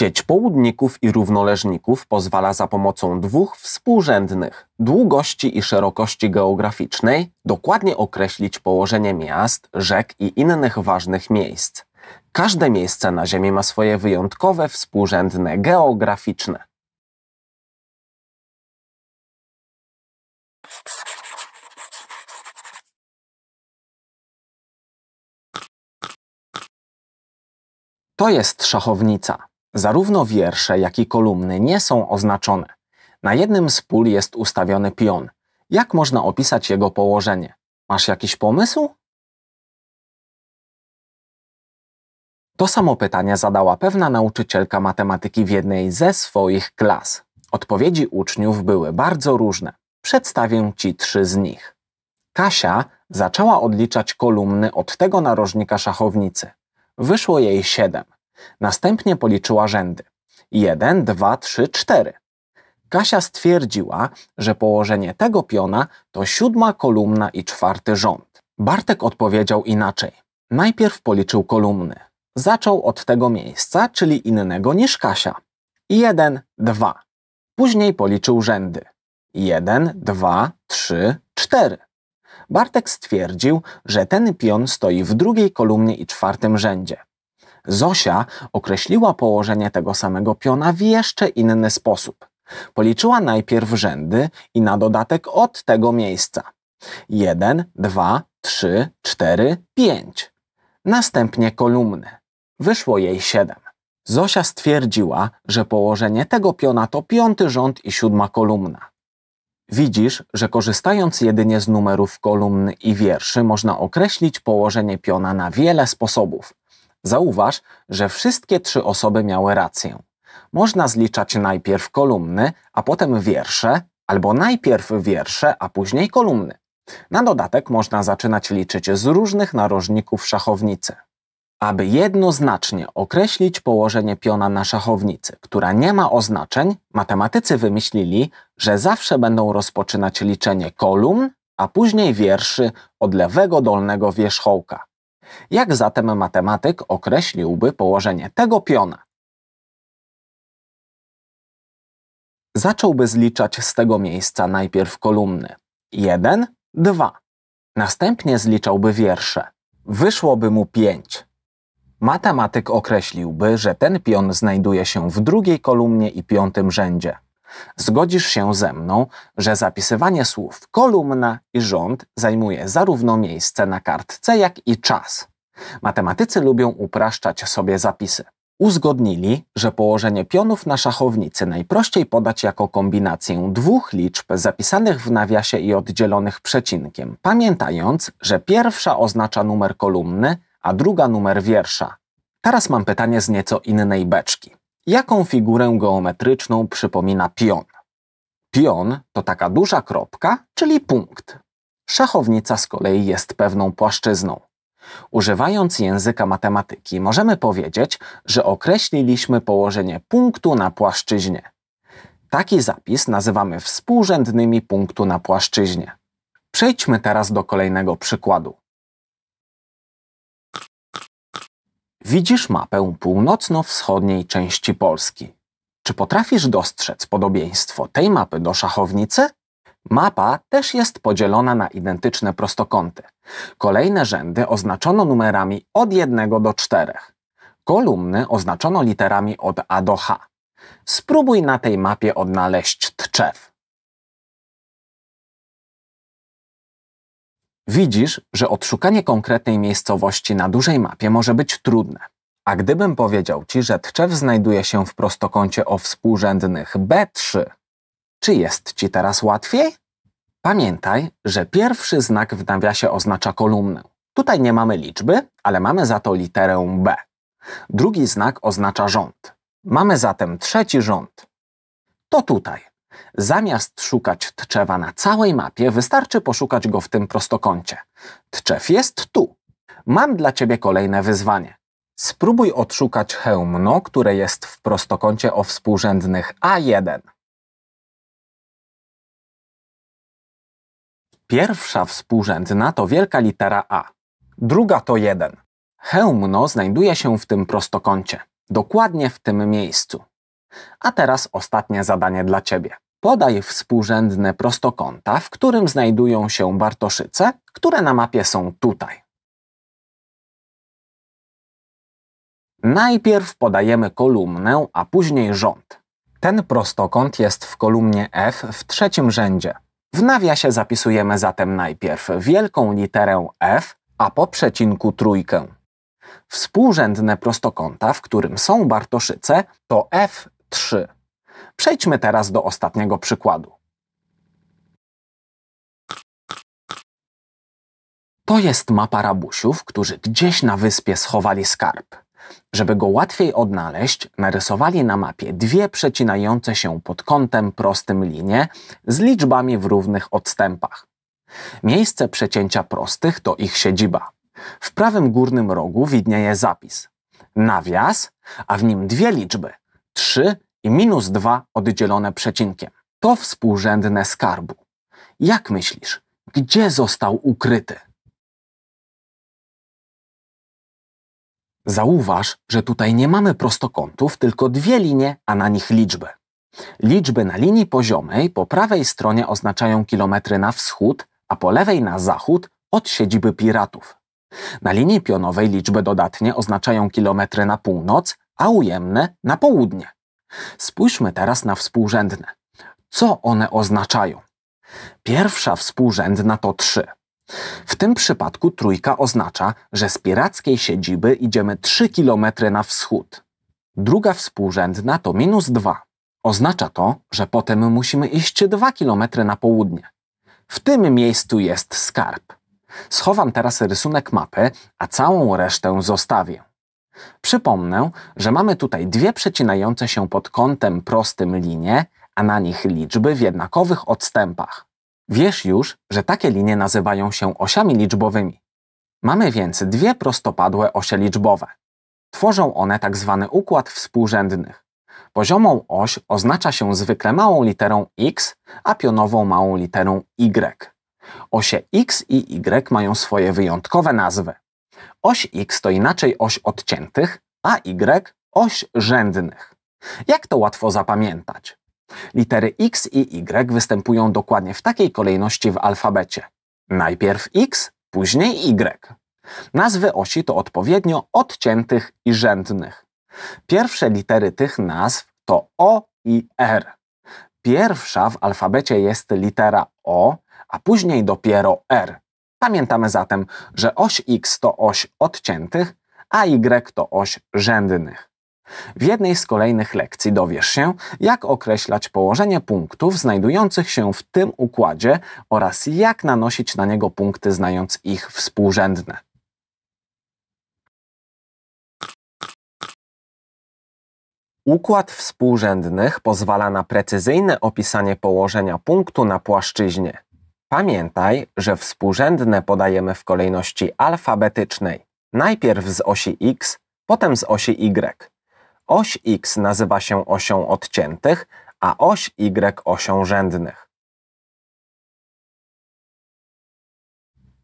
Sieć południków i równoleżników pozwala za pomocą dwóch współrzędnych długości i szerokości geograficznej dokładnie określić położenie miast, rzek i innych ważnych miejsc. Każde miejsce na Ziemi ma swoje wyjątkowe współrzędne geograficzne. To jest szachownica. Zarówno wiersze, jak i kolumny nie są oznaczone. Na jednym z pól jest ustawiony pion. Jak można opisać jego położenie? Masz jakiś pomysł? To samo pytanie zadała pewna nauczycielka matematyki w jednej ze swoich klas. Odpowiedzi uczniów były bardzo różne. Przedstawię Ci trzy z nich. Kasia zaczęła odliczać kolumny od tego narożnika szachownicy. Wyszło jej siedem. Następnie policzyła rzędy. jeden, dwa, trzy, cztery. Kasia stwierdziła, że położenie tego piona to siódma kolumna i czwarty rząd. Bartek odpowiedział inaczej. Najpierw policzył kolumny. Zaczął od tego miejsca, czyli innego niż Kasia. Jeden, dwa. Później policzył rzędy. Jeden, dwa, trzy, cztery. Bartek stwierdził, że ten pion stoi w drugiej kolumnie i czwartym rzędzie. Zosia określiła położenie tego samego piona w jeszcze inny sposób. Policzyła najpierw rzędy i na dodatek od tego miejsca. 1, 2, 3, 4, 5. Następnie kolumny. Wyszło jej 7. Zosia stwierdziła, że położenie tego piona to piąty rząd i siódma kolumna. Widzisz, że korzystając jedynie z numerów kolumn i wierszy można określić położenie piona na wiele sposobów. Zauważ, że wszystkie trzy osoby miały rację. Można zliczać najpierw kolumny, a potem wiersze, albo najpierw wiersze, a później kolumny. Na dodatek można zaczynać liczyć z różnych narożników szachownicy. Aby jednoznacznie określić położenie piona na szachownicy, która nie ma oznaczeń, matematycy wymyślili, że zawsze będą rozpoczynać liczenie kolumn, a później wierszy od lewego dolnego wierzchołka. Jak zatem matematyk określiłby położenie tego piona? Zacząłby zliczać z tego miejsca najpierw kolumny 1, 2. Następnie zliczałby wiersze. Wyszłoby mu 5. Matematyk określiłby, że ten pion znajduje się w drugiej kolumnie i piątym rzędzie. Zgodzisz się ze mną, że zapisywanie słów kolumna i rząd zajmuje zarówno miejsce na kartce, jak i czas. Matematycy lubią upraszczać sobie zapisy. Uzgodnili, że położenie pionów na szachownicy najprościej podać jako kombinację dwóch liczb zapisanych w nawiasie i oddzielonych przecinkiem, pamiętając, że pierwsza oznacza numer kolumny, a druga numer wiersza. Teraz mam pytanie z nieco innej beczki jaką figurę geometryczną przypomina pion. Pion to taka duża kropka, czyli punkt. Szachownica z kolei jest pewną płaszczyzną. Używając języka matematyki, możemy powiedzieć, że określiliśmy położenie punktu na płaszczyźnie. Taki zapis nazywamy współrzędnymi punktu na płaszczyźnie. Przejdźmy teraz do kolejnego przykładu. Widzisz mapę północno-wschodniej części Polski. Czy potrafisz dostrzec podobieństwo tej mapy do szachownicy? Mapa też jest podzielona na identyczne prostokąty. Kolejne rzędy oznaczono numerami od 1 do 4. Kolumny oznaczono literami od A do H. Spróbuj na tej mapie odnaleźć tczew. Widzisz, że odszukanie konkretnej miejscowości na dużej mapie może być trudne. A gdybym powiedział ci, że Tczew znajduje się w prostokącie o współrzędnych B3, czy jest ci teraz łatwiej? Pamiętaj, że pierwszy znak w nawiasie oznacza kolumnę. Tutaj nie mamy liczby, ale mamy za to literę B. Drugi znak oznacza rząd. Mamy zatem trzeci rząd. To tutaj. Zamiast szukać tczewa na całej mapie, wystarczy poszukać go w tym prostokącie. Tczew jest tu. Mam dla Ciebie kolejne wyzwanie. Spróbuj odszukać hełmno, które jest w prostokącie o współrzędnych A1. Pierwsza współrzędna to wielka litera A, druga to 1. Hełmno znajduje się w tym prostokącie, dokładnie w tym miejscu. A teraz ostatnie zadanie dla Ciebie. Podaj współrzędne prostokąta, w którym znajdują się Bartoszyce, które na mapie są tutaj. Najpierw podajemy kolumnę, a później rząd. Ten prostokąt jest w kolumnie F w trzecim rzędzie. W nawiasie zapisujemy zatem najpierw wielką literę F, a po przecinku trójkę. Współrzędne prostokąta, w którym są Bartoszyce, to F 3. Przejdźmy teraz do ostatniego przykładu. To jest mapa rabusiów, którzy gdzieś na wyspie schowali skarb. Żeby go łatwiej odnaleźć, narysowali na mapie dwie przecinające się pod kątem prostym linie z liczbami w równych odstępach. Miejsce przecięcia prostych to ich siedziba. W prawym górnym rogu widnieje zapis nawias, a w nim dwie liczby 3 i minus 2 oddzielone przecinkiem. To współrzędne skarbu. Jak myślisz, gdzie został ukryty? Zauważ, że tutaj nie mamy prostokątów, tylko dwie linie, a na nich liczby. Liczby na linii poziomej po prawej stronie oznaczają kilometry na wschód, a po lewej na zachód od siedziby piratów. Na linii pionowej liczby dodatnie oznaczają kilometry na północ, a ujemne na południe. Spójrzmy teraz na współrzędne. Co one oznaczają? Pierwsza współrzędna to 3. W tym przypadku trójka oznacza, że z pirackiej siedziby idziemy 3 km na wschód. Druga współrzędna to minus 2. Oznacza to, że potem musimy iść 2 km na południe. W tym miejscu jest skarb. Schowam teraz rysunek mapy, a całą resztę zostawię. Przypomnę, że mamy tutaj dwie przecinające się pod kątem prostym linie, a na nich liczby w jednakowych odstępach. Wiesz już, że takie linie nazywają się osiami liczbowymi. Mamy więc dwie prostopadłe osie liczbowe. Tworzą one tzw. Tak układ współrzędnych. Poziomą oś oznacza się zwykle małą literą x, a pionową małą literą y. Osie x i y mają swoje wyjątkowe nazwy. Oś x to inaczej oś odciętych, a y oś rzędnych. Jak to łatwo zapamiętać? Litery x i y występują dokładnie w takiej kolejności w alfabecie. Najpierw x, później y. Nazwy osi to odpowiednio odciętych i rzędnych. Pierwsze litery tych nazw to O i R. Pierwsza w alfabecie jest litera O, a później dopiero R. Pamiętamy zatem, że oś x to oś odciętych, a y to oś rzędnych. W jednej z kolejnych lekcji dowiesz się, jak określać położenie punktów znajdujących się w tym układzie oraz jak nanosić na niego punkty znając ich współrzędne. Układ współrzędnych pozwala na precyzyjne opisanie położenia punktu na płaszczyźnie. Pamiętaj, że współrzędne podajemy w kolejności alfabetycznej. Najpierw z osi x, potem z osi y. Oś x nazywa się osią odciętych, a oś y osią rzędnych.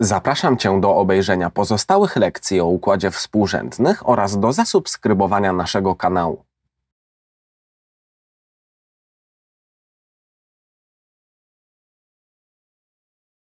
Zapraszam Cię do obejrzenia pozostałych lekcji o układzie współrzędnych oraz do zasubskrybowania naszego kanału.